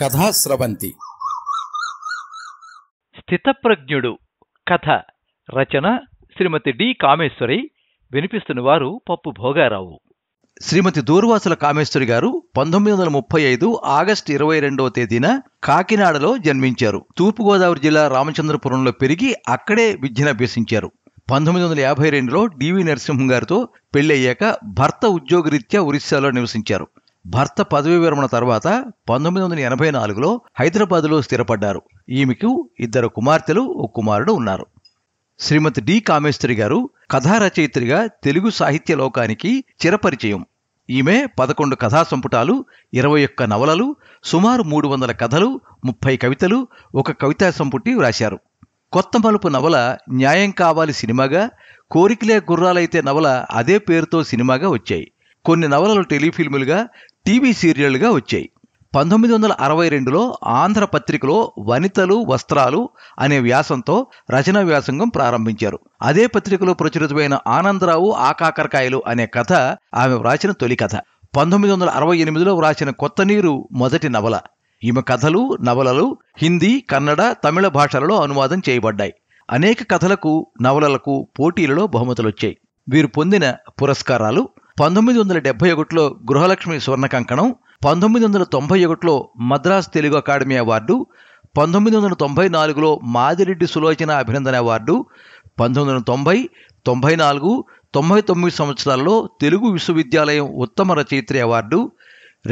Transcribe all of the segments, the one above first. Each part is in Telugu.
కథాస్రవంతి స్థితప్రజ్ఞుడు కథ రచన శ్రీమతి డి కామేశ్వరి వినిపిస్తున్న వారు పప్పు భోగారావు శ్రీమతి దూర్వాసుల కామేశ్వరి గారు పంతొమ్మిది వందల ముప్పై ఐదు ఆగస్టు ఇరవై రెండవ తేదీన కాకినాడలో జన్మించారు తూర్పుగోదావరి జిల్లా రామచంద్రపురంలో పెరిగి అక్కడే విద్యనభ్యసించారు పంతొమ్మిది వందల యాభై రెండులో డివి నరసింహం గారితో పెళ్ళయ్యాక భర్త ఉద్యోగరీత్యా ఒరిస్సాలో నివసించారు భర్త పదవీ విరమణ తర్వాత పంతొమ్మిది వందల ఎనభై నాలుగులో హైదరాబాదులో స్థిరపడ్డారు ఈమెకు ఇద్దరు కుమార్తెలు ఒక కుమారుడు ఉన్నారు శ్రీమతి డి కామేశ్వరి గారు కథారచయిత్రిగా తెలుగు సాహిత్య లోకానికి చిరపరిచయం ఈమె పదకొండు కథా సంపుటాలు ఇరవై ఒక్క నవలలు సుమారు మూడు వందల కథలు ముప్పై కవితలు ఒక కవితా సంపుటి వ్రాశారు కొత్త మలుపు నవల న్యాయం కావాలి సినిమాగా కోరికలే గుర్రాలైతే నవల అదే పేరుతో సినిమాగా వచ్చాయి కొన్ని నవలలు టెలిఫిల్ములుగా టీవీ సీరియళ్లుగా వచ్చాయి పంతొమ్మిది వందల అరవై రెండులో ఆంధ్రపత్రికలో వనితలు వస్త్రాలు అనే వ్యాసంతో రచన వ్యాసంగం ప్రారంభించారు అదే పత్రికలో ప్రచురితమైన ఆనందరావు ఆకాకరకాయలు అనే కథ ఆమె వ్రాసిన తొలి కథ పంతొమ్మిది వందల అరవై ఎనిమిదిలో వ్రాసిన కొత్త నీరు మొదటి నవల ఈమె కథలు నవలలు హిందీ కన్నడ తమిళ భాషలలో అనువాదం చేయబడ్డాయి అనేక కథలకు నవలలకు పోటీలలో బహుమతులొచ్చాయి వీరు పొందిన పురస్కారాలు పంతొమ్మిది వందల డెబ్బై ఒకటిలో గృహలక్ష్మి స్వర్ణ కంకణం పంతొమ్మిది వందల తొంభై ఒకటిలో మద్రాస్ తెలుగు అకాడమీ అవార్డు పంతొమ్మిది వందల తొంభై నాలుగులో మాదిరెడ్డి సులోచన అభినందన అవార్డు పంతొమ్మిది వందల తొంభై తొంభై నాలుగు తొంభై తొమ్మిది సంవత్సరాల్లో తెలుగు విశ్వవిద్యాలయం ఉత్తమ రచయిత్రి అవార్డు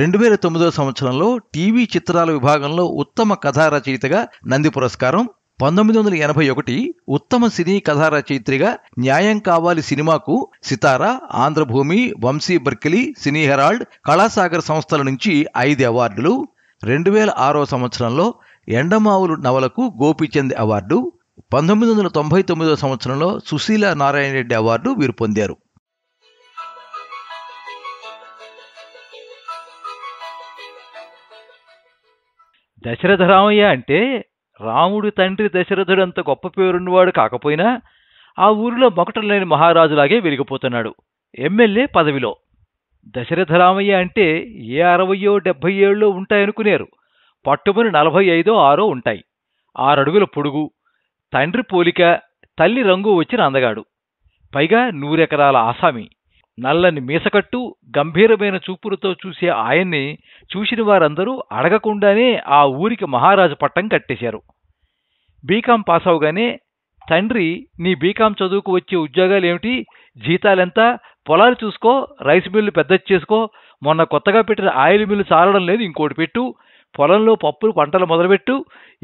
రెండు వేల తొమ్మిదో సంవత్సరంలో టీవీ చిత్రాల విభాగంలో ఉత్తమ కథా రచయితగా నంది పురస్కారం పంతొమ్మిది వందల ఎనభై ఒకటి ఉత్తమ సినీ కథా రచయిత్రిగా న్యాయం కావాలి సినిమాకు Sitara Andhrabhoomi Vamsee Berkeley cine herald Kalasagar సంస్థల నుంచి ఐదు అవార్డులు రెండు వేల ఆరో సంవత్సరంలో ఎండమావులు నవలకు గోపీచంద్ అవార్డు పంతొమ్మిది వందల తొంభై తొమ్మిదో సంవత్సరంలో సుశీల నారాయణ రెడ్డి అవార్డు వీరు పొందారు దశరథ రామయ్య అంటే రాముడి తండ్రి దశరథుడు అంత గొప్ప పేరున్నవాడు కాకపోయినా ఆ ఊరిలో మొకటం లేని మహారాజులాగే వెలిగిపోతున్నాడు ఎమ్మెల్యే పదవిలో దశరథరామయ్య అంటే ఏ అరవయో డెబ్భై ఏళ్ళో ఉంటాయనుకునేరు పట్టుమని నలభై ఐదో ఆరో ఉంటాయి ఆరడుగుల పొడుగు తండ్రి పోలిక తల్లి రంగు వచ్చిన అందగాడు పైగా నూరెకరాల ఆసామి నల్లని మీసకట్టు గంభీరమైన చూపులతో చూసే ఆయన్ని చూసిన వారందరూ అడగకుండానే ఆ ఊరికి మహారాజు పట్టం కట్టేశారు బీకాం పాస్ అవగానే తండ్రి నీ బీకాం చదువుకు వచ్చే ఉద్యోగాలు ఏమిటి జీతాలెంత పొలాలు చూసుకో రైస్ మిల్లు పెద్ద చేసుకో మొన్న కొత్తగా పెట్టిన ఆయిల్ మిల్లు సారడం లేదు ఇంకోటి పెట్టు పొలంలో పప్పులు పంటలు మొదలుపెట్టు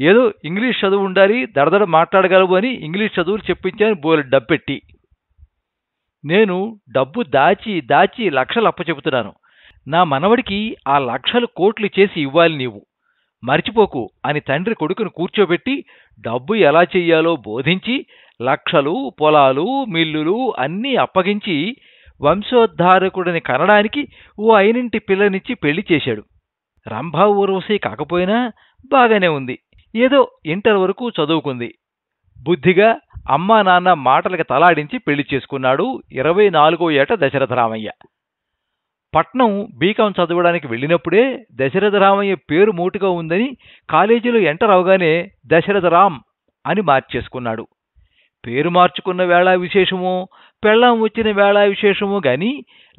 ఏదో ఇంగ్లీష్ చదువు ఉండాలి దడదడ మాట్లాడగలవు అని ఇంగ్లీష్ చదువులు చెప్పించాను బోలె డబ్బెట్టి నేను డబ్బు దాచి దాచి లక్షలు అప్పచెబుతున్నాను నా మనవడికి ఆ లక్షలు కోట్లు చేసి ఇవ్వాలి నీవు మర్చిపోకు అని తండ్రి కొడుకును కూర్చోబెట్టి డబ్బు ఎలా చెయ్యాలో బోధించి లక్షలు పొలాలు మిల్లులు అన్నీ అప్పగించి వంశోద్ధారకుడిని కనడానికి ఓ ఐనింటి పిల్లనిచ్చి పెళ్లి చేశాడు రంభా ఊర్వశి కాకపోయినా బాగానే ఉంది ఏదో ఇంటర్ వరకు చదువుకుంది బుద్ధిగా అమ్మా నాన్న మాటలకు తలాడించి పెళ్లి చేసుకున్నాడు ఇరవై నాలుగో ఏట దశరథరామయ్య పట్నం బీకాం చదవడానికి వెళ్ళినప్పుడే దశరథరామయ్య పేరు మూటుగా ఉందని కాలేజీలో ఎంటర్ అవగానే దశరథరామ్ అని మార్చేసుకున్నాడు పేరు మార్చుకున్న వేళా విశేషమో పెళ్ళం వచ్చిన వేళా విశేషమో గాని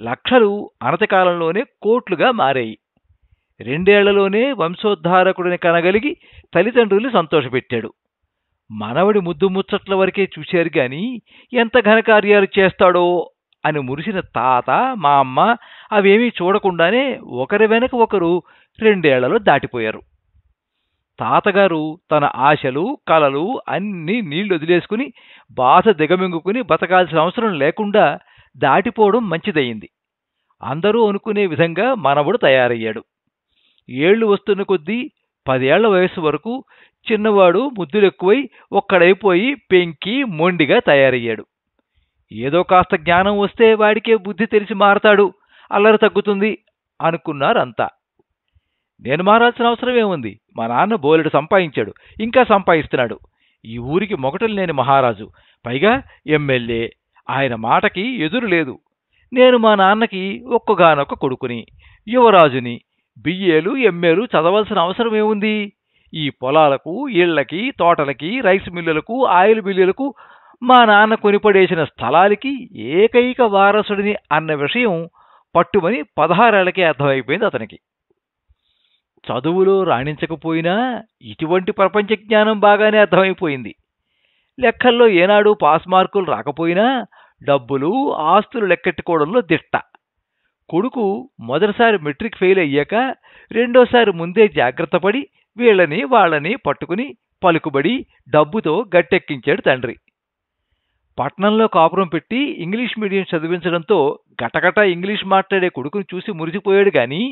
లక్షలు అనతకాలంలోనే కోట్లుగా మారాయి రెండేళ్లలోనే వంశోద్ధారకుడిని కనగలిగి తల్లిదండ్రులు సంతోషపెట్టాడు మనవడి ముద్దు ముచ్చట్ల వరకే చూశారు గాని ఎంత ఘనకార్యాలు చేస్తాడో అని మురిసిన తాత మా అమ్మ అవేమీ చూడకుండానే ఒకరి వెనక ఒకరు రెండేళ్లలో దాటిపోయారు తాతగారు తన ఆశలు కలలు అన్నీ నీళ్లు వదిలేసుకుని బాధ దిగమింగుకుని బతకాల్సిన అవసరం లేకుండా దాటిపోవడం మంచిదయ్యింది అందరూ అనుకునే విధంగా మనవడు తయారయ్యాడు ఏళ్లు వస్తున్న కొద్దీ పదేళ్ల వయసు వరకు చిన్నవాడు ముద్దులెక్కువై ఒక్కడైపోయి పెంకి మొండిగా తయారయ్యాడు ఏదో కాస్త జ్ఞానం వస్తే వాడికే బుద్ధి తెలిసి మారతాడు అల్లరి తగ్గుతుంది అనుకున్నారంతా నేను మారాల్సిన అవసరం ఏముంది మా నాన్న బోలెడు సంపాదించాడు ఇంకా సంపాదిస్తున్నాడు ఈ ఊరికి మొగటలు లేని మహారాజు పైగా ఎమ్మెల్యే ఆయన మాటకి ఎదురు లేదు నేను మా నాన్నకి ఒక్కగానొక్క కొడుకుని యువరాజుని బిఏలు ఎంఏలు చదవలసిన అవసరం ఏముంది ఈ పొలాలకు ఇళ్లకి తోటలకి రైస్ మిల్లులకు ఆయిల్ మిల్లులకు మా నాన్న కొనిపడేసిన స్థలాలకి ఏకైక వారసుడిని అన్న విషయం పట్టుమని పదహారేళ్లకే అర్థమైపోయింది అతనికి చదువులో రాణించకపోయినా ఇటువంటి ప్రపంచ జ్ఞానం బాగానే అర్థమైపోయింది లెక్కల్లో ఏనాడు పాస్ మార్కులు రాకపోయినా డబ్బులు ఆస్తులు లెక్కెట్టుకోవడంలో దిట్ట కొడుకు మొదటిసారి మెట్రిక్ ఫెయిల్ అయ్యాక రెండోసారి ముందే జాగ్రత్త పడి వీళ్ళని వాళ్ళని పట్టుకుని పలుకుబడి డబ్బుతో గట్టెక్కించాడు తండ్రి పట్నంలో కాపురం పెట్టి ఇంగ్లీష్ మీడియం చదివించడంతో గటగట ఇంగ్లీష్ మాట్లాడే కొడుకును చూసి మురిసిపోయాడు కానీ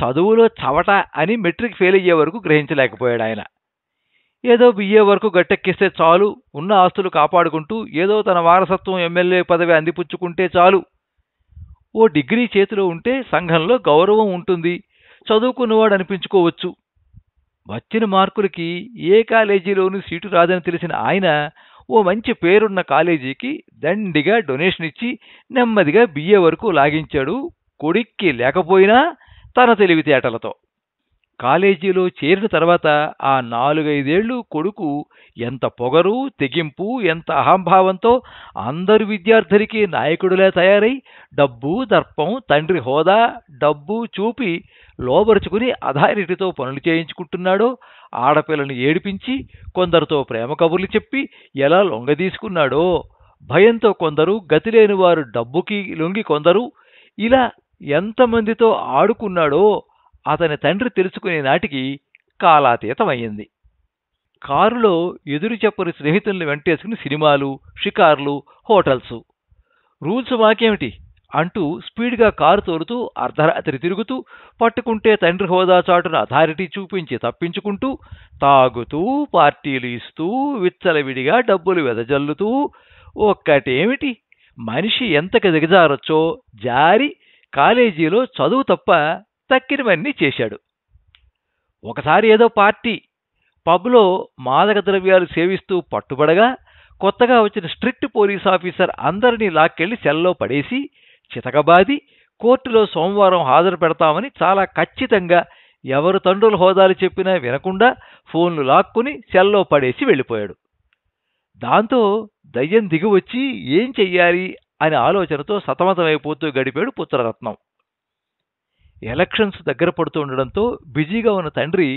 చదువులో చవట అని మెట్రిక్ ఫెయిల్ అయ్యే వరకు గ్రహించలేకపోయాడు ఆయన ఏదో బిఏ వరకు గట్టెక్కిస్తే చాలు ఉన్న ఆస్తులు కాపాడుకుంటూ ఏదో తన వారసత్వం ఎమ్మెల్యే పదవి అందిపుచ్చుకుంటే చాలు ఓ డిగ్రీ చేతిలో ఉంటే సంఘంలో గౌరవం ఉంటుంది చదువుకున్నవాడు అనిపించుకోవచ్చు వచ్చిన మార్కులకి ఏ కాలేజీలోనూ సీటు రాదని తెలిసిన ఆయన ఓ మంచి పేరున్న కాలేజీకి దండిగా డొనేషన్ ఇచ్చి నెమ్మదిగా బిఏ వరకు లాగించాడు కొడుక్కి లేకపోయినా తన తెలివితేటలతో కాలేజీలో చేరిన తర్వాత ఆ నాలుగైదేళ్లు కొడుకు ఎంత పొగరు తెగింపు ఎంత అహంభావంతో అందరు విద్యార్థులకి నాయకుడులే తయారై డబ్బు దర్పం తండ్రి హోదా డబ్బు చూపి లోబరుచుకుని అథారిటీతో పనులు చేయించుకుంటున్నాడో ఆడపిల్లని ఏడిపించి కొందరితో ప్రేమ కబుర్లు చెప్పి ఎలా లొంగదీసుకున్నాడో భయంతో కొందరు గతిలేని వారు డబ్బుకి లొంగి కొందరు ఇలా ఎంతమందితో ఆడుకున్నాడో అతని తండ్రి తెలుసుకునే నాటికి కాలాతీతమయ్యింది కారులో ఎదురు చెప్పని స్నేహితుల్ని వెంటేసుకుని సినిమాలు షికార్లు హోటల్స్ రూల్స్ మాకేమిటి అంటూ స్పీడ్గా కారు తోరుతూ అర్ధరాత్రి తిరుగుతూ పట్టుకుంటే తండ్రి హోదా చాటున అథారిటీ చూపించి తప్పించుకుంటూ తాగుతూ పార్టీలు ఇస్తూ విచ్చలవిడిగా డబ్బులు వెదజల్లుతూ ఒక్కటేమిటి మనిషి ఎంతకు దిగజారొచ్చో జారి కాలేజీలో చదువు తప్ప తక్కినవన్నీ చేశాడు ఒకసారి ఏదో పార్టీ పబ్లో మాదక ద్రవ్యాలు సేవిస్తూ పట్టుబడగా కొత్తగా వచ్చిన స్ట్రిక్ట్ పోలీస్ ఆఫీసర్ అందరినీ లాక్కెళ్లి సెల్లో పడేసి చితకబాది కోర్టులో సోమవారం హాజరు పెడతామని చాలా ఖచ్చితంగా ఎవరు తండ్రుల హోదాలు చెప్పినా వినకుండా ఫోన్లు లాక్కుని సెల్లో పడేసి వెళ్ళిపోయాడు దాంతో దయ్యం దిగివచ్చి ఏం చెయ్యాలి అనే ఆలోచనతో సతమతమైపోతూ గడిపాడు పుత్రరత్నం ఎలక్షన్స్ దగ్గర పడుతుండడంతో బిజీగా ఉన్న తండ్రి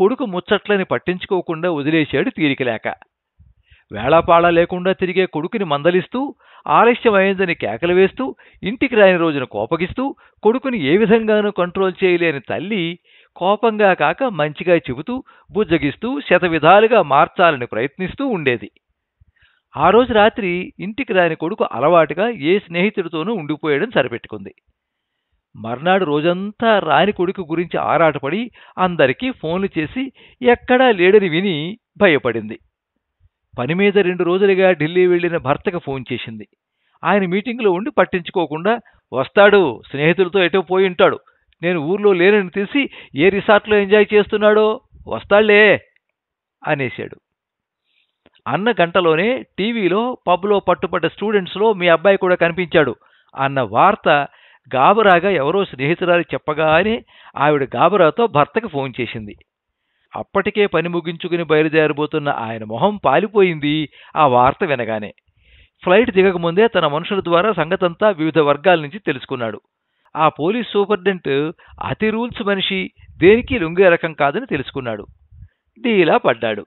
కొడుకు ముచ్చట్లని పట్టించుకోకుండా వదిలేశాడు తీరికలేక వేళాపాళ లేకుండా తిరిగే కొడుకుని మందలిస్తూ ఆలస్యమైందని కేకలు వేస్తూ ఇంటికి రాని రోజున కోపగిస్తూ కొడుకుని ఏ విధంగానూ కంట్రోల్ చేయలేని తల్లి కోపంగా కాక మంచిగా చెబుతూ బుజ్జగిస్తూ శతవిధాలుగా మార్చాలని ప్రయత్నిస్తూ ఉండేది ఆ రోజు రాత్రి ఇంటికి రాని కొడుకు అలవాటుగా ఏ స్నేహితుడితోనూ ఉండిపోయడం సరిపెట్టుకుంది మర్నాడు రోజంతా రాని కొడుకు గురించి ఆరాటపడి అందరికీ ఫోన్లు చేసి ఎక్కడా లేడని విని భయపడింది పని మీద రెండు రోజులుగా ఢిల్లీ వెళ్లిన భర్తకు ఫోన్ చేసింది ఆయన మీటింగ్లో ఉండి పట్టించుకోకుండా వస్తాడు స్నేహితులతో ఎటో పోయి ఉంటాడు నేను ఊర్లో లేనని తెలిసి ఏ రిసార్ట్లో ఎంజాయ్ చేస్తున్నాడో వస్తాళ్లే అనేశాడు అన్న గంటలోనే టీవీలో పబ్లో పట్టుపడ్డ స్టూడెంట్స్లో మీ అబ్బాయి కూడా కనిపించాడు అన్న వార్త గాబరాగా ఎవరో స్నేహితురాలు చెప్పగానే ఆవిడ గాబరాతో భర్తకు ఫోన్ చేసింది అప్పటికే పని ముగించుకుని బయలుదేరబోతున్న ఆయన మొహం పాలిపోయింది ఆ వార్త వినగానే ఫ్లైట్ దిగకముందే తన మనుషుల ద్వారా సంగతంతా వివిధ వర్గాల నుంచి తెలుసుకున్నాడు ఆ పోలీస్ సూపర్డెంట్ అతి రూల్స్ మనిషి దేనికి లొంగే రకం కాదని తెలుసుకున్నాడు డీలా పడ్డాడు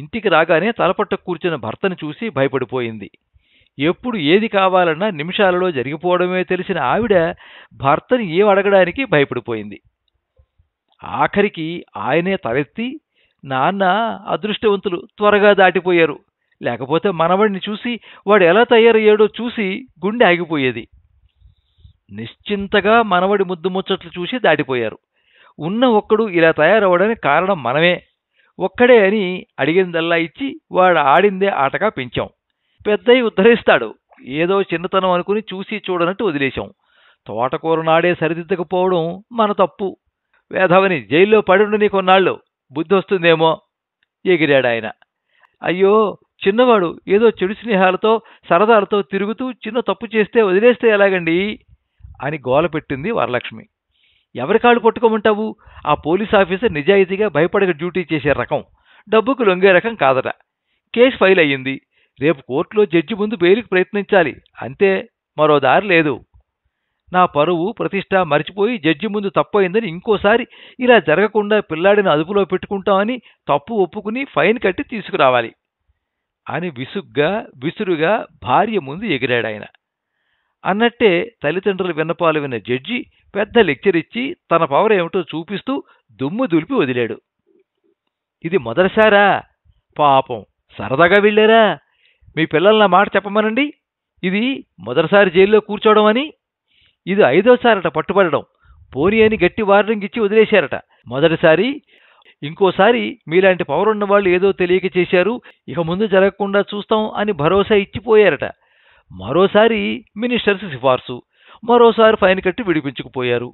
ఇంటికి రాగానే తలపట్ట కూర్చున్న భర్తను చూసి భయపడిపోయింది ఎప్పుడు ఏది కావాలన్నా నిమిషాలలో జరిగిపోవడమే తెలిసిన ఆవిడ భర్తను ఏమడగడానికి భయపడిపోయింది ఆఖరికి ఆయనే తలెత్తి నాన్న అదృష్టవంతులు త్వరగా దాటిపోయారు లేకపోతే మనవడిని చూసి వాడు ఎలా తయారయ్యాడో చూసి గుండె ఆగిపోయేది నిశ్చింతగా మనవడి ముద్దు ముచ్చట్లు చూసి దాటిపోయారు ఉన్న ఒక్కడు ఇలా తయారవడానికి కారణం మనమే ఒక్కడే అని అడిగిందల్లా ఇచ్చి వాడు ఆడిందే ఆటగా పెంచాం పెద్దయి ఉద్ధరిస్తాడు ఏదో చిన్నతనం అనుకుని చూసి చూడనట్టు వదిలేశాం తోటకూర నాడే సరిదిద్దకపోవడం మన తప్పు వేధవని జైల్లో పడుండు నీ కొన్నాళ్ళు బుద్ధి వస్తుందేమో ఎగిరాడు ఆయన అయ్యో చిన్నవాడు ఏదో చెడు స్నేహాలతో సరదాలతో తిరుగుతూ చిన్న తప్పు చేస్తే వదిలేస్తే ఎలాగండి అని గోల పెట్టింది వరలక్ష్మి ఎవరి కాళ్ళు పట్టుకోమంటావు ఆ పోలీస్ ఆఫీసర్ నిజాయితీగా భయపడక డ్యూటీ చేసే రకం డబ్బుకు లొంగే రకం కాదట కేసు ఫైల్ అయ్యింది రేపు కోర్టులో జడ్జి ముందు బెయిల్కి ప్రయత్నించాలి అంతే మరో దారి లేదు నా పరువు ప్రతిష్ట మర్చిపోయి జడ్జి ముందు తప్పైందని ఇంకోసారి ఇలా జరగకుండా పిల్లాడిని అదుపులో పెట్టుకుంటామని తప్పు ఒప్పుకుని ఫైన్ కట్టి తీసుకురావాలి అని విసుగ్గా విసురుగా భార్య ముందు ఎగిరాడాయన అన్నట్టే తల్లిదండ్రుల విన్నపాలు విన్న జడ్జి పెద్ద లెక్చర్ ఇచ్చి తన పవర్ ఏమిటో చూపిస్తూ దుమ్ము దులిపి వదిలాడు ఇది మొదటిసారా పాపం సరదాగా వెళ్ళారా మీ పిల్లల్ని మాట చెప్పమనండి ఇది మొదటిసారి జైల్లో కూర్చోవడం అని ఇది ఐదోసారట పట్టుబడడం పోని అని గట్టి వార్నింగ్ ఇచ్చి వదిలేశారట మొదటిసారి ఇంకోసారి మీలాంటి పవరున్న వాళ్ళు ఏదో తెలియక చేశారు ఇక ముందు జరగకుండా చూస్తాం అని భరోసా ఇచ్చిపోయారట మరోసారి మినిస్టర్స్ సిఫార్సు మరోసారి ఫైన్ కట్టి విడిపించుకుపోయారు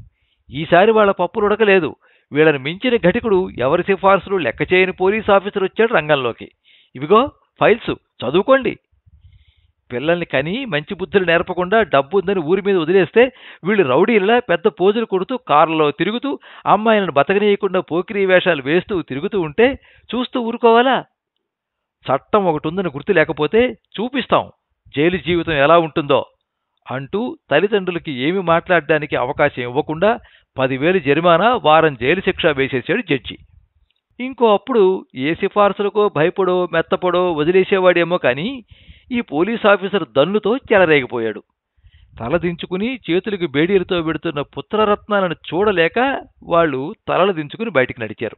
ఈసారి వాళ్ళ పప్పులు ఉడకలేదు వీళ్ళని మించిన ఘటికుడు ఎవరి సిఫార్సులు లెక్క చేయని పోలీస్ ఆఫీసర్ వచ్చాడు రంగంలోకి ఇవిగో ఫైల్స్ చదువుకోండి పిల్లల్ని కని మంచి బుద్ధులు నేర్పకుండా డబ్బు ఉందని ఊరి మీద వదిలేస్తే వీళ్ళు రౌడీలా పెద్ద పోజులు కొడుతూ కారులో తిరుగుతూ అమ్మాయిలను బతకనీయకుండా పోకిరీ వేషాలు వేస్తూ తిరుగుతూ ఉంటే చూస్తూ ఊరుకోవాలా చట్టం ఒకటి ఉందని గుర్తు లేకపోతే చూపిస్తాం జైలు జీవితం ఎలా ఉంటుందో అంటూ తల్లిదండ్రులకి ఏమి మాట్లాడడానికి అవకాశం ఇవ్వకుండా పదివేలు జరిమానా వారం జైలు శిక్ష వేసేశాడు జడ్జి ఇంకో అప్పుడు ఏ సిఫార్సులకో భయపడో మెత్తపడో వదిలేసేవాడేమో కానీ ఈ పోలీస్ ఆఫీసర్ దన్నుతో చెలరేగిపోయాడు తలదించుకుని చేతులకు బేడీలతో పెడుతున్న పుత్రరత్నాలను చూడలేక వాళ్ళు తలలు దించుకుని బయటికి నడిచారు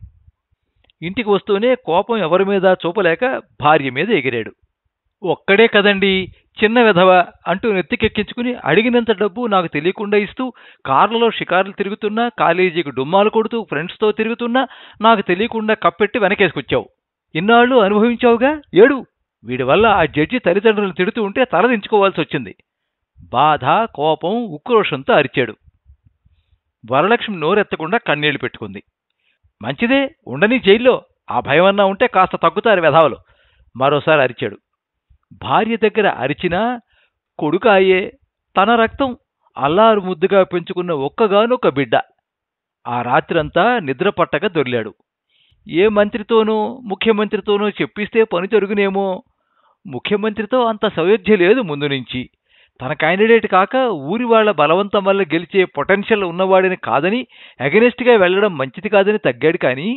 ఇంటికి వస్తూనే కోపం ఎవరి మీద చూపలేక భార్య మీద ఎగిరాడు ఒక్కడే కదండి చిన్న విధవ అంటూ నెత్తికెక్కించుకుని అడిగినంత డబ్బు నాకు తెలియకుండా ఇస్తూ కార్లలో షికారులు తిరుగుతున్నా కాలేజీకి డుమ్మాలు కొడుతూ ఫ్రెండ్స్తో తిరుగుతున్నా నాకు తెలియకుండా కప్పెట్టి వెనకేసుకొచ్చావు ఇన్నాళ్ళు అనుభవించావుగా ఏడు వీడి వల్ల ఆ జడ్జి తల్లిదండ్రులు తిడుతూ ఉంటే తలదించుకోవాల్సి వచ్చింది బాధ కోపం ఉక్రోషంతో అరిచాడు వరలక్ష్మి నోరెత్తకుండా కన్నీళ్లు పెట్టుకుంది మంచిదే ఉండని జైల్లో ఆ భయమన్నా ఉంటే కాస్త తగ్గుతారు వెధావలు మరోసారి అరిచాడు భార్య దగ్గర అరిచినా అయ్యే తన రక్తం అల్లారు ముద్దుగా పెంచుకున్న ఒక్కగానొక్క బిడ్డ ఆ రాత్రంతా నిద్ర పట్టక దొర్లాడు ఏ మంత్రితోనూ ముఖ్యమంత్రితోనూ చెప్పిస్తే పని జరుగునేమో ముఖ్యమంత్రితో అంత సౌయోధ్య లేదు ముందు నుంచి తన క్యాండిడేట్ కాక ఊరి వాళ్ల బలవంతం వల్ల గెలిచే పొటెన్షియల్ ఉన్నవాడిని కాదని అగెనిస్ట్గా వెళ్లడం మంచిది కాదని తగ్గాడు కానీ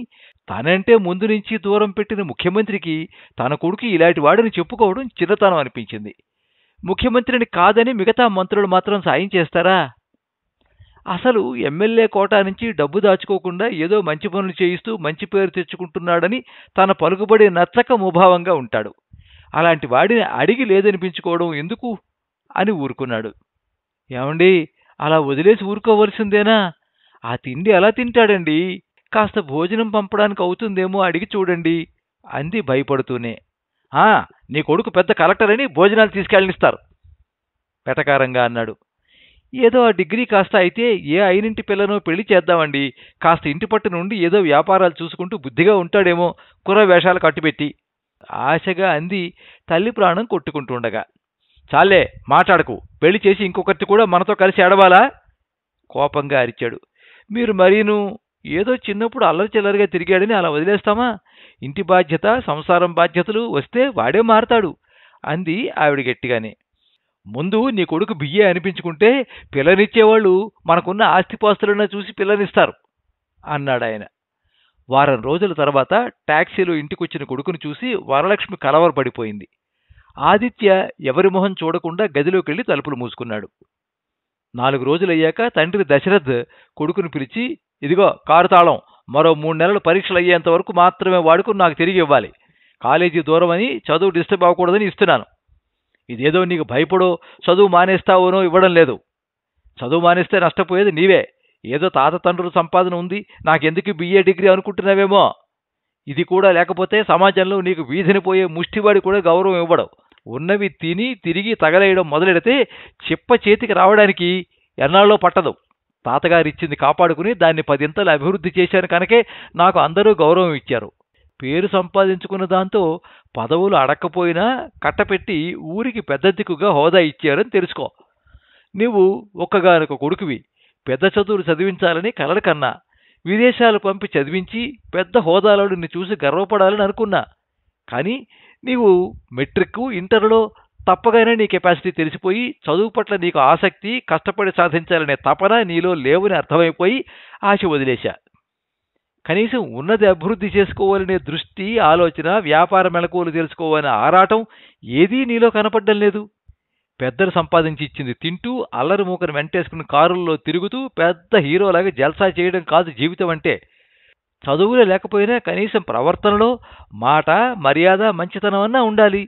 తనంటే ముందు నుంచి దూరం పెట్టిన ముఖ్యమంత్రికి తన కొడుకు ఇలాంటి వాడిని చెప్పుకోవడం చిన్నతనం అనిపించింది ముఖ్యమంత్రిని కాదని మిగతా మంత్రులు మాత్రం సాయం చేస్తారా అసలు ఎమ్మెల్యే కోటా నుంచి డబ్బు దాచుకోకుండా ఏదో మంచి పనులు చేయిస్తూ మంచి పేరు తెచ్చుకుంటున్నాడని తన పలుకుబడి నచ్చక ముభావంగా ఉంటాడు అలాంటి వాడిని అడిగి లేదనిపించుకోవడం ఎందుకు అని ఊరుకున్నాడు ఏమండి అలా వదిలేసి ఊరుకోవలసిందేనా ఆ తిండి ఎలా తింటాడండి కాస్త భోజనం పంపడానికి అవుతుందేమో అడిగి చూడండి అంది భయపడుతూనే ఆ నీ కొడుకు పెద్ద కలెక్టర్ అని భోజనాలు తీసుకెళ్ళనిస్తారు పెటకారంగా అన్నాడు ఏదో ఆ డిగ్రీ కాస్త అయితే ఏ అయినింటి పిల్లనో పెళ్లి చేద్దామండి కాస్త ఇంటి పట్టు నుండి ఏదో వ్యాపారాలు చూసుకుంటూ బుద్ధిగా ఉంటాడేమో కుర్ర వేషాలు కట్టుపెట్టి ఆశగా అంది తల్లి ప్రాణం కొట్టుకుంటుండగా చాలే మాట్లాడకు పెళ్లి చేసి ఇంకొకటి కూడా మనతో కలిసి ఏడవాలా కోపంగా అరిచాడు మీరు మరీను ఏదో చిన్నప్పుడు అల్లరి చిల్లరిగా తిరిగాడని అలా వదిలేస్తామా ఇంటి బాధ్యత సంసారం బాధ్యతలు వస్తే వాడే మారతాడు అంది ఆవిడ గట్టిగానే ముందు నీ కొడుకు బియ్యే అనిపించుకుంటే పిల్లనిచ్చేవాళ్ళు మనకున్న ఆస్తిపాస్తులన్నా చూసి పిల్లనిస్తారు అన్నాడు ఆయన వారం రోజుల తర్వాత ట్యాక్సీలో ఇంటికొచ్చిన కొడుకును చూసి వరలక్ష్మి కలవరపడిపోయింది ఆదిత్య ఎవరి మొహం చూడకుండా గదిలోకి వెళ్ళి తలుపులు మూసుకున్నాడు నాలుగు రోజులయ్యాక తండ్రి దశరథ్ కొడుకును పిలిచి ఇదిగో కారు తాళం మరో మూడు నెలలు పరీక్షలు అయ్యేంత వరకు మాత్రమే వాడుకుని నాకు తిరిగి ఇవ్వాలి కాలేజీ దూరం అని చదువు డిస్టర్బ్ అవ్వకూడదని ఇస్తున్నాను ఇదేదో నీకు భయపడో చదువు మానేస్తావోనో ఇవ్వడం లేదు చదువు మానేస్తే నష్టపోయేది నీవే ఏదో తాత తండ్రుల సంపాదన ఉంది నాకెందుకు బిఏ డిగ్రీ అనుకుంటున్నావేమో ఇది కూడా లేకపోతే సమాజంలో నీకు వీధిని పోయే ముష్టివాడి కూడా గౌరవం ఇవ్వడం ఉన్నవి తిని తిరిగి తగలేయడం మొదలెడితే చిప్ప చేతికి రావడానికి ఎన్నాళ్ళో పట్టదు తాతగారు ఇచ్చింది కాపాడుకుని దాన్ని పదింతలు అభివృద్ధి చేశాను కనుకే నాకు అందరూ గౌరవం ఇచ్చారు పేరు సంపాదించుకున్న దాంతో పదవులు అడక్కపోయినా కట్టపెట్టి ఊరికి పెద్ద దిక్కుగా హోదా ఇచ్చారని తెలుసుకో నువ్వు ఒక్కగానొక కొడుకువి పెద్ద చదువులు చదివించాలని కలలు కన్నా విదేశాలు పంపి చదివించి పెద్ద హోదాలో నిన్ను చూసి గర్వపడాలని అనుకున్నా కానీ నీవు మెట్రిక్ ఇంటర్లో తప్పగానే నీ కెపాసిటీ తెలిసిపోయి చదువు పట్ల నీకు ఆసక్తి కష్టపడి సాధించాలనే తపన నీలో లేవని అర్థమైపోయి ఆశ వదిలేశా కనీసం ఉన్నది అభివృద్ధి చేసుకోవాలనే దృష్టి ఆలోచన వ్యాపార మెళకువలు తెలుసుకోవాలనే ఆరాటం ఏదీ నీలో కనపడడం లేదు పెద్దలు సంపాదించి ఇచ్చింది తింటూ అల్లరి మూకను వెంటేసుకుని కారుల్లో తిరుగుతూ పెద్ద హీరోలాగా జల్సా చేయడం కాదు జీవితం అంటే చదువులే లేకపోయినా కనీసం ప్రవర్తనలో మాట మర్యాద మంచితనం అన్నా ఉండాలి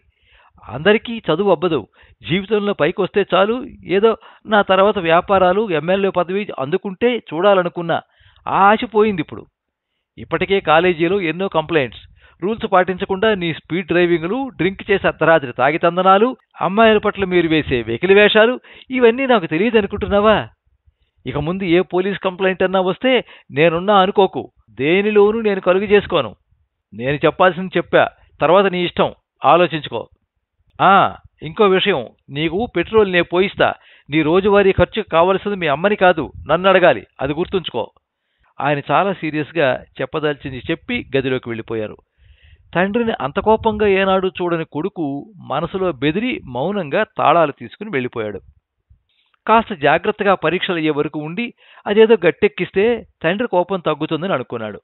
అందరికీ చదువు అవ్వదు జీవితంలో పైకి వస్తే చాలు ఏదో నా తర్వాత వ్యాపారాలు ఎమ్మెల్యే పదవి అందుకుంటే చూడాలనుకున్నా ఆశ పోయింది ఇప్పుడు ఇప్పటికే కాలేజీలో ఎన్నో కంప్లైంట్స్ రూల్స్ పాటించకుండా నీ స్పీడ్ డ్రైవింగ్లు డ్రింక్ చేసే అర్ధరాత్రి తాగితందనాలు అమ్మాయిల పట్ల మీరు వేసే వెకిలి వేషాలు ఇవన్నీ నాకు తెలియదు అనుకుంటున్నావా ఇక ముందు ఏ పోలీస్ కంప్లైంట్ అన్నా వస్తే నేనున్నా అనుకోకు దేనిలోనూ నేను కలుగు చేసుకోను నేను చెప్పాల్సింది చెప్పా తర్వాత నీ ఇష్టం ఆలోచించుకో ఇంకో విషయం నీకు పెట్రోల్ నేను పోయిస్తా నీ రోజువారీ ఖర్చు కావలసింది మీ అమ్మని కాదు నన్ను అడగాలి అది గుర్తుంచుకో ఆయన చాలా సీరియస్గా చెప్పదలిచింది చెప్పి గదిలోకి వెళ్ళిపోయారు తండ్రిని అంత కోపంగా ఏనాడు చూడని కొడుకు మనసులో బెదిరి మౌనంగా తాళాలు తీసుకుని వెళ్ళిపోయాడు కాస్త జాగ్రత్తగా పరీక్షలు అయ్యే వరకు ఉండి అదేదో గట్టెక్కిస్తే తండ్రి కోపం తగ్గుతుందని అనుకున్నాడు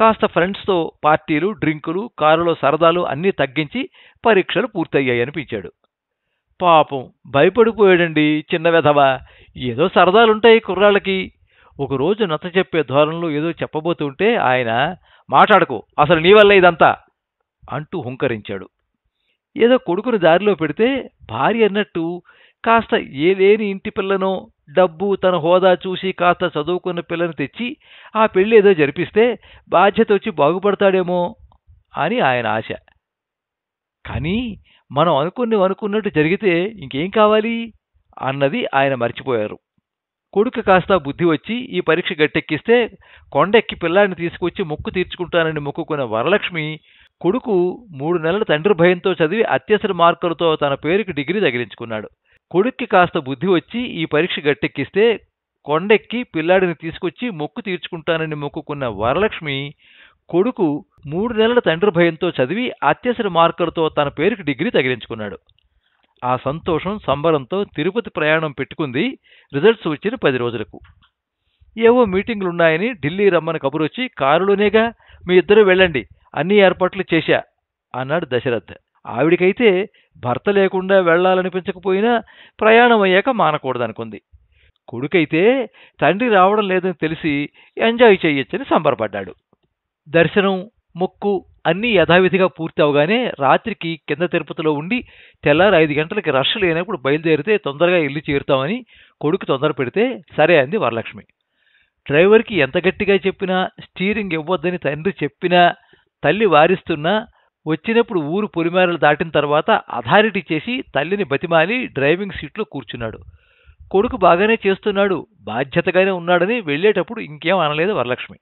కాస్త ఫ్రెండ్స్తో పార్టీలు డ్రింకులు కారులో సరదాలు అన్నీ తగ్గించి పరీక్షలు పూర్తయ్యాయనిపించాడు పాపం భయపడిపోయాడండి చిన్న వెధవ ఏదో సరదాలుంటాయి కుర్రాళ్ళకి ఒకరోజు నచ్చ చెప్పే ధోరణిలో ఏదో చెప్పబోతుంటే ఆయన మాట్లాడకు అసలు నీ వల్ల ఇదంతా అంటూ హుంకరించాడు ఏదో కొడుకును దారిలో పెడితే భార్య అన్నట్టు కాస్త ఏ లేని ఇంటి పిల్లనో డబ్బు తన హోదా చూసి కాస్త చదువుకున్న పిల్లని తెచ్చి ఆ పెళ్ళి ఏదో జరిపిస్తే బాధ్యత వచ్చి బాగుపడతాడేమో అని ఆయన ఆశ కానీ మనం అనుకుని అనుకున్నట్టు జరిగితే ఇంకేం కావాలి అన్నది ఆయన మర్చిపోయారు కొడుకు కాస్త బుద్ధి వచ్చి ఈ పరీక్ష గట్టెక్కిస్తే కొండెక్కి పిల్లాడిని తీసుకొచ్చి మొక్కు తీర్చుకుంటానని మొక్కుకున్న వరలక్ష్మి కొడుకు మూడు నెలల తండ్రి భయంతో చదివి అత్యవసర మార్కులతో తన పేరుకి డిగ్రీ తగిలించుకున్నాడు కొడుక్కి కాస్త బుద్ధి వచ్చి ఈ పరీక్ష గట్టెక్కిస్తే కొండెక్కి పిల్లాడిని తీసుకొచ్చి మొక్కు తీర్చుకుంటానని మొక్కుకున్న వరలక్ష్మి కొడుకు మూడు నెలల తండ్రి భయంతో చదివి అత్యవసర మార్కులతో తన పేరుకి డిగ్రీ తగిలించుకున్నాడు ఆ సంతోషం సంబరంతో తిరుపతి ప్రయాణం పెట్టుకుంది రిజల్ట్స్ వచ్చిన పది రోజులకు ఏవో మీటింగ్లున్నాయని ఢిల్లీ రమ్మని కబురొచ్చి వచ్చి కారులోనేగా మీ ఇద్దరు వెళ్ళండి అన్ని ఏర్పాట్లు చేశా అన్నాడు దశరథ్ ఆవిడికైతే భర్త లేకుండా వెళ్లాలనిపించకపోయినా ప్రయాణం అయ్యాక మానకూడదనుకుంది కొడుకైతే తండ్రి రావడం లేదని తెలిసి ఎంజాయ్ చేయొచ్చని సంబరపడ్డాడు దర్శనం ముక్కు అన్నీ యథావిధిగా పూర్తి అవగానే రాత్రికి కింద తిరుపతిలో ఉండి తెల్లారి ఐదు గంటలకి రష్ లేనప్పుడు బయలుదేరితే తొందరగా ఇల్లు చేరుతామని కొడుకు తొందర పెడితే సరే అంది వరలక్ష్మి డ్రైవర్కి ఎంత గట్టిగా చెప్పినా స్టీరింగ్ ఇవ్వద్దని తండ్రి చెప్పినా తల్లి వారిస్తున్నా వచ్చినప్పుడు ఊరు పొలిమేరలు దాటిన తర్వాత అథారిటీ చేసి తల్లిని బతిమాలి డ్రైవింగ్ సీట్లో కూర్చున్నాడు కొడుకు బాగానే చేస్తున్నాడు బాధ్యతగానే ఉన్నాడని వెళ్ళేటప్పుడు ఇంకేం అనలేదు వరలక్ష్మి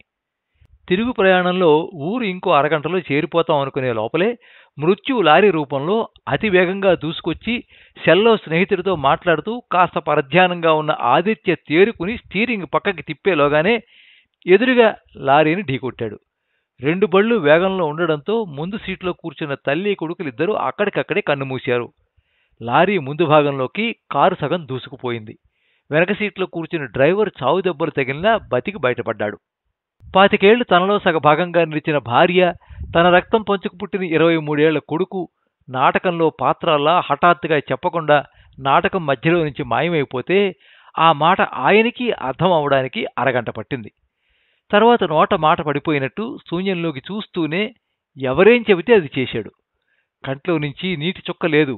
తిరుగు ప్రయాణంలో ఊరు ఇంకో అరగంటలో చేరిపోతాం అనుకునే లోపలే మృత్యు లారీ రూపంలో అతివేగంగా దూసుకొచ్చి సెల్లో స్నేహితుడితో మాట్లాడుతూ కాస్త పరధ్యానంగా ఉన్న ఆదిత్య తేరుకుని స్టీరింగ్ పక్కకి తిప్పేలోగానే ఎదురుగా లారీని ఢీకొట్టాడు రెండు బళ్ళు వేగంలో ఉండడంతో ముందు సీట్లో కూర్చున్న తల్లి కొడుకులు ఇద్దరు అక్కడికక్కడే కన్నుమూశారు లారీ ముందు భాగంలోకి కారు సగం దూసుకుపోయింది వెనక సీట్లో కూర్చున్న డ్రైవర్ చావు దెబ్బలు తగిలినా బతికి బయటపడ్డాడు పాతికేళ్లు తనలో సగ భాగంగా నిలిచిన భార్య తన రక్తం పంచుకు పుట్టిన ఇరవై మూడేళ్ల కొడుకు నాటకంలో పాత్రల్లా హఠాత్తుగా చెప్పకుండా నాటకం మధ్యలో నుంచి మాయమైపోతే ఆ మాట ఆయనకి అర్థం అవడానికి అరగంట పట్టింది తర్వాత నోట మాట పడిపోయినట్టు శూన్యంలోకి చూస్తూనే ఎవరేం చెబితే అది చేశాడు కంట్లో నుంచి నీటి చుక్క లేదు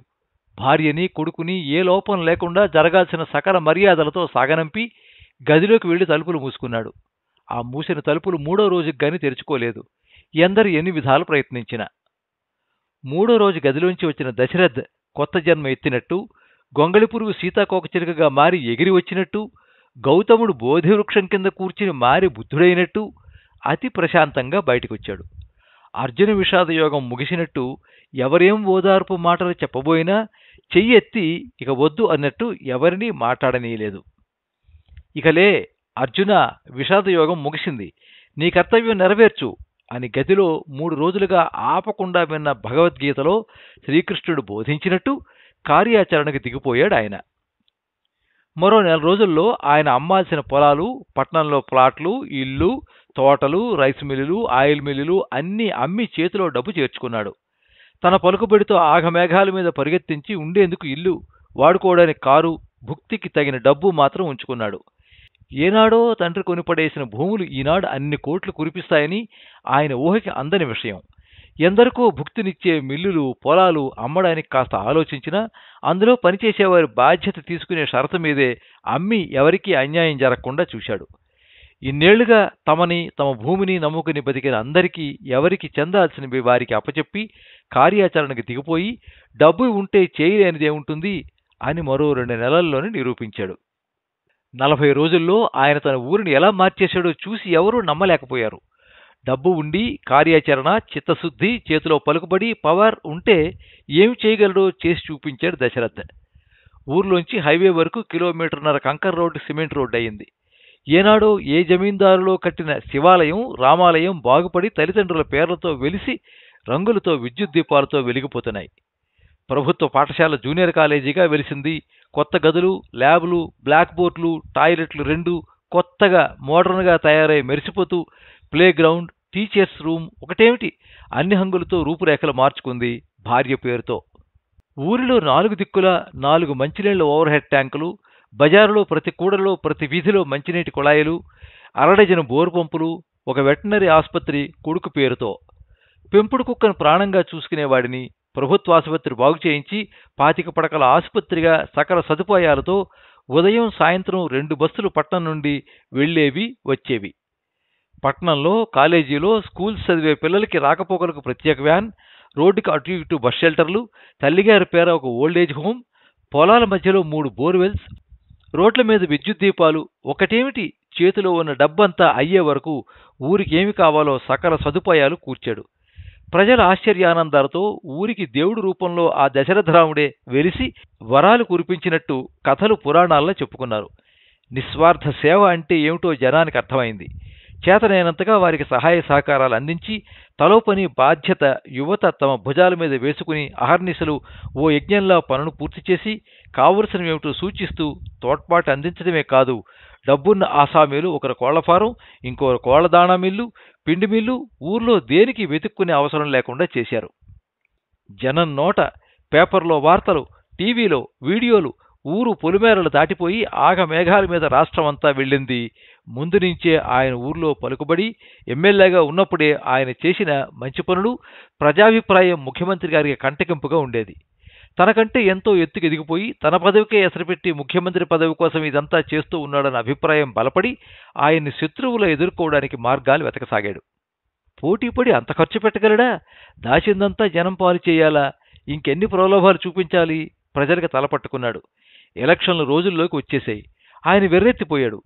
భార్యని కొడుకుని ఏ లోపం లేకుండా జరగాల్సిన సకల మర్యాదలతో సాగనంపి గదిలోకి వెళ్లి తలుపులు మూసుకున్నాడు ఆ మూసిన తలుపులు మూడో రోజుకి గాని తెరుచుకోలేదు ఎందరు ఎన్ని విధాలు ప్రయత్నించిన మూడో రోజు గదిలోంచి వచ్చిన దశరథ్ కొత్త జన్మ ఎత్తినట్టు గొంగళి పురుగు సీతాకోక మారి ఎగిరి వచ్చినట్టు గౌతముడు బోధివృక్షం కింద కూర్చుని మారి బుద్ధుడైనట్టు అతి ప్రశాంతంగా బయటికొచ్చాడు అర్జున విషాదయోగం ముగిసినట్టు ఎవరేం ఓదార్పు మాటలు చెప్పబోయినా చెయ్యి ఎత్తి ఇక వద్దు అన్నట్టు ఎవరినీ మాట్లాడనీయలేదు ఇకలే అర్జున విషాదయోగం ముగిసింది నీ కర్తవ్యం నెరవేర్చు అని గదిలో మూడు రోజులుగా ఆపకుండా విన్న భగవద్గీతలో శ్రీకృష్ణుడు బోధించినట్టు కార్యాచరణకు దిగిపోయాడు ఆయన మరో నెల రోజుల్లో ఆయన అమ్మాల్సిన పొలాలు పట్టణంలో ప్లాట్లు ఇల్లు తోటలు రైస్ మిల్లులు ఆయిల్ మిల్లులు అన్నీ అమ్మి చేతిలో డబ్బు చేర్చుకున్నాడు తన పలుకుబడితో ఆగమేఘాల మీద పరిగెత్తించి ఉండేందుకు ఇల్లు వాడుకోవడానికి కారు భుక్తికి తగిన డబ్బు మాత్రం ఉంచుకున్నాడు ఏనాడో తండ్రి కొనిపడేసిన భూములు ఈనాడు అన్ని కోట్లు కురిపిస్తాయని ఆయన ఊహకి అందని విషయం ఎందరికో భుక్తినిచ్చే మిల్లులు పొలాలు అమ్మడానికి కాస్త ఆలోచించినా అందులో పనిచేసేవారి బాధ్యత తీసుకునే షరతు మీదే అమ్మి ఎవరికీ అన్యాయం జరగకుండా చూశాడు ఇన్నేళ్లుగా తమని తమ భూమిని నమ్ముకుని బతికిన అందరికీ ఎవరికి చెందాల్సినవి వారికి అప్పచెప్పి కార్యాచరణకు దిగిపోయి డబ్బు ఉంటే చేయలేనిదే ఉంటుంది అని మరో రెండు నెలల్లోనే నిరూపించాడు నలభై రోజుల్లో ఆయన తన ఊరిని ఎలా మార్చేశాడో చూసి ఎవరూ నమ్మలేకపోయారు డబ్బు ఉండి కార్యాచరణ చిత్తశుద్ధి చేతిలో పలుకుబడి పవర్ ఉంటే ఏమి చేయగలడో చేసి చూపించాడు దశరథ ఊర్లోంచి హైవే వరకు కిలోమీటర్న్నర కంకర్ రోడ్డు సిమెంట్ రోడ్డు అయింది ఏనాడో ఏ జమీందారులో కట్టిన శివాలయం రామాలయం బాగుపడి తల్లిదండ్రుల పేర్లతో వెలిసి రంగులతో విద్యుత్ దీపాలతో వెలిగిపోతున్నాయి ప్రభుత్వ పాఠశాల జూనియర్ కాలేజీగా వెలిసింది కొత్త గదులు ల్యాబ్లు బ్లాక్ బోర్డ్లు టాయిలెట్లు రెండు కొత్తగా మోడర్న్గా తయారై మెరిసిపోతూ ప్లే గ్రౌండ్ టీచర్స్ రూమ్ ఒకటేమిటి అన్ని హంగులతో రూపురేఖలు మార్చుకుంది భార్య పేరుతో ఊరిలో నాలుగు దిక్కుల నాలుగు మంచినీళ్ల ఓవర్ హెడ్ ట్యాంకులు బజారులో ప్రతి కూడలో ప్రతి వీధిలో మంచినీటి కుళాయిలు అరడజన బోరు పంపులు ఒక వెటనరీ ఆసుపత్రి కొడుకు పేరుతో పెంపుడు కుక్కను ప్రాణంగా చూసుకునేవాడిని ప్రభుత్వ ఆసుపత్రి బాగు చేయించి పాతిక పడకల ఆసుపత్రిగా సకల సదుపాయాలతో ఉదయం సాయంత్రం రెండు బస్సులు పట్నం నుండి వెళ్లేవి వచ్చేవి పట్నంలో కాలేజీలో స్కూల్స్ చదివే పిల్లలకి రాకపోకలకు ప్రత్యేక వ్యాన్ రోడ్డుకి అటు ఇటు బస్ షెల్టర్లు తల్లిగారి పేర ఒక ఓల్డేజ్ హోమ్ పొలాల మధ్యలో మూడు బోర్వెల్స్ రోడ్ల మీద విద్యుత్ దీపాలు ఒకటేమిటి చేతిలో ఉన్న డబ్బంతా అయ్యే వరకు ఊరికేమి కావాలో సకల సదుపాయాలు కూర్చాడు ప్రజల ఆశ్చర్యానందాలతో ఊరికి దేవుడు రూపంలో ఆ దశరథరాముడే వెలిసి వరాలు కురిపించినట్టు కథలు పురాణాల్లో చెప్పుకున్నారు నిస్వార్థ సేవ అంటే ఏమిటో జనానికి అర్థమైంది చేతనైనంతగా వారికి సహాయ సహకారాలు అందించి తలోపని బాధ్యత యువత తమ భుజాల మీద వేసుకుని అహర్నిశలు ఓ యజ్ఞంలో పనులు పూర్తి చేసి కావలసినవేమిటో సూచిస్తూ తోడ్పాటు అందించడమే కాదు డబ్బున్న ఆసామీలు ఒకరు కోళ్ల ఫారం ఇంకొకరు కోళ్ల దాణా మిల్లు పిండి మిల్లు ఊర్లో దేనికి వెతుక్కునే అవసరం లేకుండా చేశారు జనం నోట పేపర్లో వార్తలు టీవీలో వీడియోలు ఊరు పొలిమేరలు దాటిపోయి ఆగమేఘాల మీద రాష్ట్రమంతా వెళ్ళింది ముందు నుంచే ఆయన ఊర్లో పలుకుబడి ఎమ్మెల్యేగా ఉన్నప్పుడే ఆయన చేసిన మంచి పనులు ప్రజాభిప్రాయం ముఖ్యమంత్రి గారికి కంటకింపుగా ఉండేది తనకంటే ఎంతో ఎత్తుకు ఎదిగిపోయి తన పదవికే ఎసరిపెట్టి ముఖ్యమంత్రి పదవి కోసం ఇదంతా చేస్తూ ఉన్నాడన్న అభిప్రాయం బలపడి ఆయన్ని శత్రువులు ఎదుర్కోవడానికి మార్గాలు వెతకసాగాడు పోటీపడి అంత ఖర్చు పెట్టగలడా దాచిందంతా జనం పాలు చేయాలా ఇంకెన్ని ప్రలోభాలు చూపించాలి ప్రజలకు తలపట్టుకున్నాడు ఎలక్షన్లు రోజుల్లోకి వచ్చేశాయి ఆయన వెర్రెత్తిపోయాడు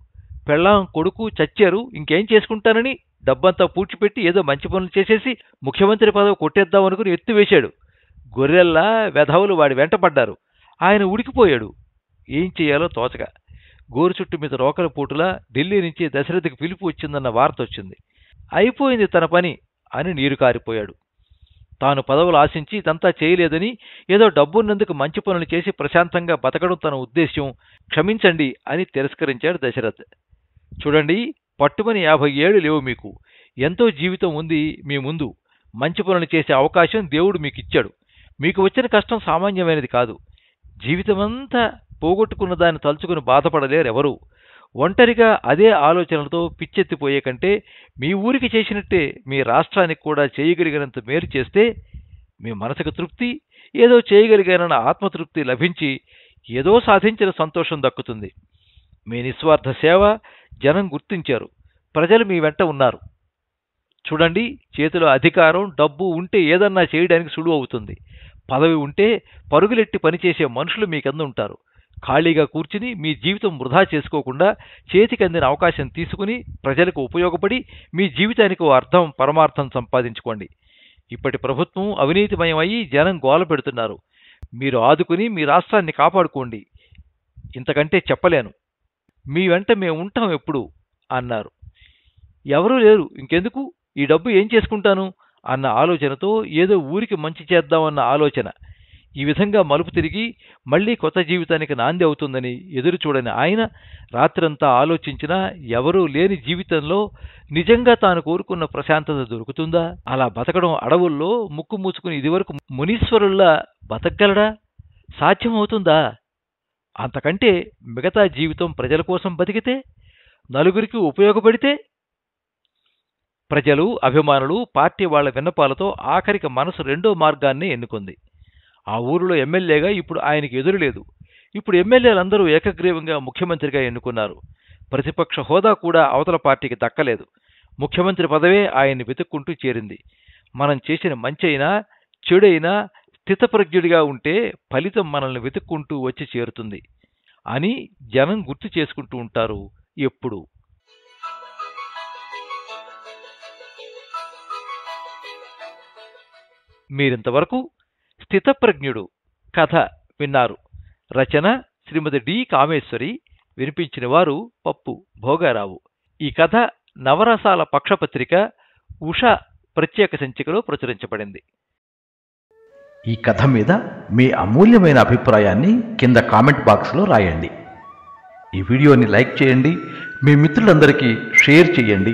పెళ్ళాం కొడుకు చచ్చారు ఇంకేం చేసుకుంటానని డబ్బంతా పూడ్చిపెట్టి ఏదో మంచి పనులు చేసేసి ముఖ్యమంత్రి పదవి కొట్టేద్దాం అనుకుని ఎత్తువేశాడు గొర్రెల్లా వెధవులు వాడి వెంటపడ్డారు ఆయన ఉడికిపోయాడు ఏం చేయాలో తోచక గోరు చుట్టు మీద రోకల పూటులా ఢిల్లీ నుంచి దశరథికి పిలుపు వచ్చిందన్న వార్త వచ్చింది అయిపోయింది తన పని అని నీరు కారిపోయాడు తాను పదవులు ఆశించి ఇదంతా చేయలేదని ఏదో డబ్బున్నందుకు మంచి పనులు చేసి ప్రశాంతంగా బతకడం తన ఉద్దేశ్యం క్షమించండి అని తిరస్కరించాడు దశరథ్ చూడండి పట్టుమని యాభై ఏళ్ళు లేవు మీకు ఎంతో జీవితం ఉంది మీ ముందు మంచి పనులు చేసే అవకాశం దేవుడు మీకు ఇచ్చాడు మీకు వచ్చిన కష్టం సామాన్యమైనది కాదు జీవితమంతా పోగొట్టుకున్న దాన్ని తలుచుకుని బాధపడలేరు ఎవరు ఒంటరిగా అదే ఆలోచనలతో పిచ్చెత్తిపోయే కంటే మీ ఊరికి చేసినట్టే మీ రాష్ట్రానికి కూడా చేయగలిగినంత మేలు చేస్తే మీ మనసుకు తృప్తి ఏదో చేయగలిగానన్న ఆత్మతృప్తి లభించి ఏదో సాధించిన సంతోషం దక్కుతుంది మీ నిస్వార్థ సేవ జనం గుర్తించారు ప్రజలు మీ వెంట ఉన్నారు చూడండి చేతిలో అధికారం డబ్బు ఉంటే ఏదన్నా చేయడానికి సులువు అవుతుంది పదవి ఉంటే పరుగులెట్టి పనిచేసే మనుషులు మీ కింద ఉంటారు ఖాళీగా కూర్చుని మీ జీవితం వృధా చేసుకోకుండా చేతికి అందిన అవకాశం తీసుకుని ప్రజలకు ఉపయోగపడి మీ జీవితానికి అర్థం పరమార్థం సంపాదించుకోండి ఇప్పటి ప్రభుత్వం అవినీతిమయమయ్యి జనం గోల పెడుతున్నారు మీరు ఆదుకుని మీ రాష్ట్రాన్ని కాపాడుకోండి ఇంతకంటే చెప్పలేను మీ వెంట మేము ఉంటాం ఎప్పుడు అన్నారు ఎవరూ లేరు ఇంకెందుకు ఈ డబ్బు ఏం చేసుకుంటాను అన్న ఆలోచనతో ఏదో ఊరికి మంచి చేద్దామన్న ఆలోచన ఈ విధంగా మలుపు తిరిగి మళ్లీ కొత్త జీవితానికి నాంది అవుతుందని ఎదురు చూడని ఆయన రాత్రంతా ఆలోచించినా ఎవరూ లేని జీవితంలో నిజంగా తాను కోరుకున్న ప్రశాంతత దొరుకుతుందా అలా బతకడం అడవుల్లో ముక్కు మూసుకుని ఇదివరకు మునీశ్వరుల్లా బతకగలడా సాధ్యమవుతుందా అంతకంటే మిగతా జీవితం ప్రజల కోసం బతికితే నలుగురికి ఉపయోగపడితే ప్రజలు అభిమానులు పార్టీ వాళ్ల విన్నపాలతో ఆఖరికి మనసు రెండో మార్గాన్నే ఎన్నుకుంది ఆ ఊరిలో ఎమ్మెల్యేగా ఇప్పుడు ఆయనకి ఎదురులేదు ఇప్పుడు ఎమ్మెల్యేలందరూ ఏకగ్రీవంగా ముఖ్యమంత్రిగా ఎన్నుకున్నారు ప్రతిపక్ష హోదా కూడా అవతల పార్టీకి దక్కలేదు ముఖ్యమంత్రి పదవే ఆయన్ని వెతుక్కుంటూ చేరింది మనం చేసిన మంచైనా చెడైనా స్థితప్రజ్ఞుడిగా ఉంటే ఫలితం మనల్ని వెతుక్కుంటూ వచ్చి చేరుతుంది అని జనం గుర్తు చేసుకుంటూ ఉంటారు ఎప్పుడు మీరింతవరకు స్థితప్రజ్ఞుడు కథ విన్నారు రచన శ్రీమతి డి కామేశ్వరి వినిపించిన వారు పప్పు భోగారావు ఈ కథ నవరసాల పక్షపత్రిక ఉష ప్రత్యేక సంచికలో ప్రచురించబడింది ఈ కథ మీద మీ అమూల్యమైన అభిప్రాయాన్ని కింద కామెంట్ బాక్స్లో రాయండి ఈ వీడియోని లైక్ చేయండి మీ మిత్రులందరికీ షేర్ చేయండి